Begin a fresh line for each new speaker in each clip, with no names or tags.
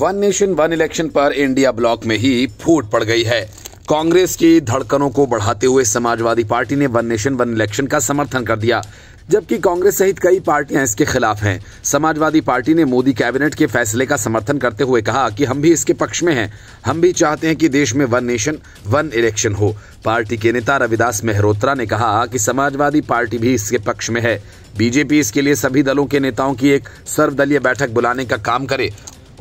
One nation one election पर India block में ही फूट पड़ गई है कांग्रेस की धड़कनों को बढ़ाते हुए समाजवादी पार्टी ने वन नेशन वन इलेक्शन का समर्थन कर दिया जबकि कांग्रेस सहित कई पार्टियां इसके खिलाफ हैं समाजवादी पार्टी ने मोदी कैबिनेट के फैसले का समर्थन करते हुए कहा कि हम भी इसके पक्ष में हैं हम भी चाहते हैं कि देश में वन नेशन वन इलेक्शन हो पार्टी के नेता रविदास मेहरोत्रा ने कहा कि समाजवादी पार्टी भी इसके पक्ष में है बीजेपी इसके लिए सभी दलों के नेताओं की एक सर्वदलीय बैठक बुलाने का काम करे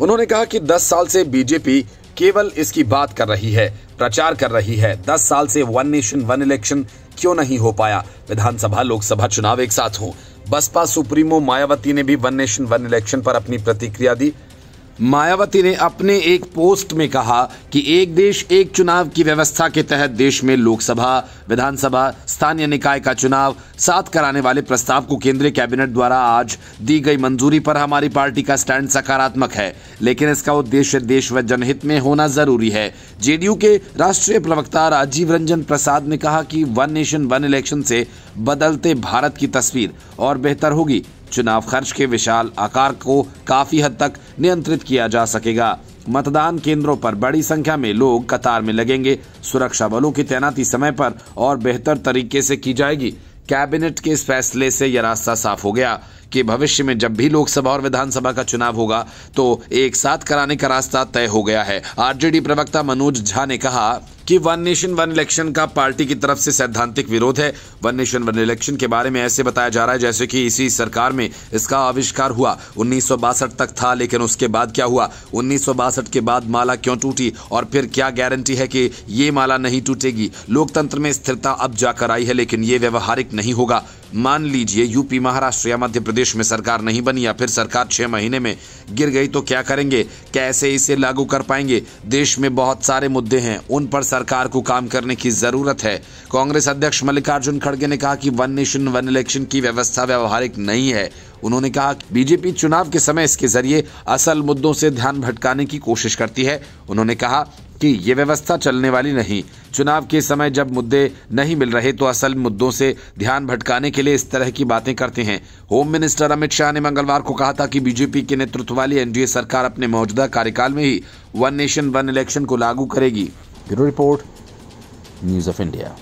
उन्होंने कहा कि 10 साल से बीजेपी केवल इसकी बात कर रही है प्रचार कर रही है 10 साल से वन नेशन वन इलेक्शन क्यों नहीं हो पाया विधानसभा लोकसभा चुनाव एक साथ हो बसपा सुप्रीमो मायावती ने भी वन नेशन वन इलेक्शन पर अपनी प्रतिक्रिया दी मायावती ने अपने एक पोस्ट में कहा कि एक देश एक चुनाव की व्यवस्था के तहत देश में लोकसभा विधानसभा स्थानीय निकाय का चुनाव साथ कराने वाले प्रस्ताव को केंद्रीय कैबिनेट द्वारा आज दी गई मंजूरी पर हमारी पार्टी का स्टैंड सकारात्मक है लेकिन इसका उद्देश्य देश व जनहित में होना जरूरी है जेडीयू के राष्ट्रीय प्रवक्ता राजीव रंजन प्रसाद ने कहा कि वन नेशन वन इलेक्शन से बदलते भारत की तस्वीर और बेहतर होगी चुनाव खर्च के विशाल आकार को काफी हद तक नियंत्रित किया जा सकेगा मतदान केंद्रों पर बड़ी संख्या में लोग कतार में लगेंगे सुरक्षा बलों की तैनाती समय पर और बेहतर तरीके से की जाएगी कैबिनेट के इस फैसले से यह रास्ता साफ हो गया कि भविष्य में जब भी लोकसभा और विधानसभा का चुनाव होगा तो एक साथ कराने का रास्ता तय हो गया है आरजेडी प्रवक्ता मनोज झा ने कहा कि वन नेशन वन इलेक्शन का पार्टी की तरफ से सैद्धांतिक विरोध है वन नेशन वन इलेक्शन के बारे में ऐसे बताया जा रहा है जैसे कि इसी सरकार में इसका आविष्कार हुआ उन्नीस तक था लेकिन उसके बाद क्या हुआ उन्नीस के बाद माला क्यों टूटी और फिर क्या गारंटी है कि ये माला नहीं टूटेगी लोकतंत्र में स्थिरता अब जाकर आई है लेकिन ये व्यवहारिक नहीं होगा मान लीजिए यूपी महाराष्ट्र या मध्य प्रदेश में सरकार नहीं बनी या फिर सरकार छह महीने में गिर गई तो क्या करेंगे कैसे इसे लागू कर पाएंगे देश में बहुत सारे मुद्दे हैं उन पर सरकार को काम करने की जरूरत है कांग्रेस अध्यक्ष मल्लिकार्जुन खड़गे ने कहा कि वन नेशन वन इलेक्शन की व्यवस्था व्यवहारिक नहीं है उन्होंने कहा बीजेपी चुनाव के समय इसके जरिए असल मुद्दों से ध्यान भटकाने की कोशिश करती है उन्होंने कहा कि ये व्यवस्था चलने वाली नहीं चुनाव के समय जब मुद्दे नहीं मिल रहे तो असल मुद्दों से ध्यान भटकाने के लिए इस तरह की बातें करते हैं होम मिनिस्टर अमित शाह ने मंगलवार को कहा था कि बीजेपी के नेतृत्व वाली एनडीए सरकार अपने मौजूदा कार्यकाल में ही वन नेशन वन इलेक्शन को लागू करेगी Bureau Report, News of India.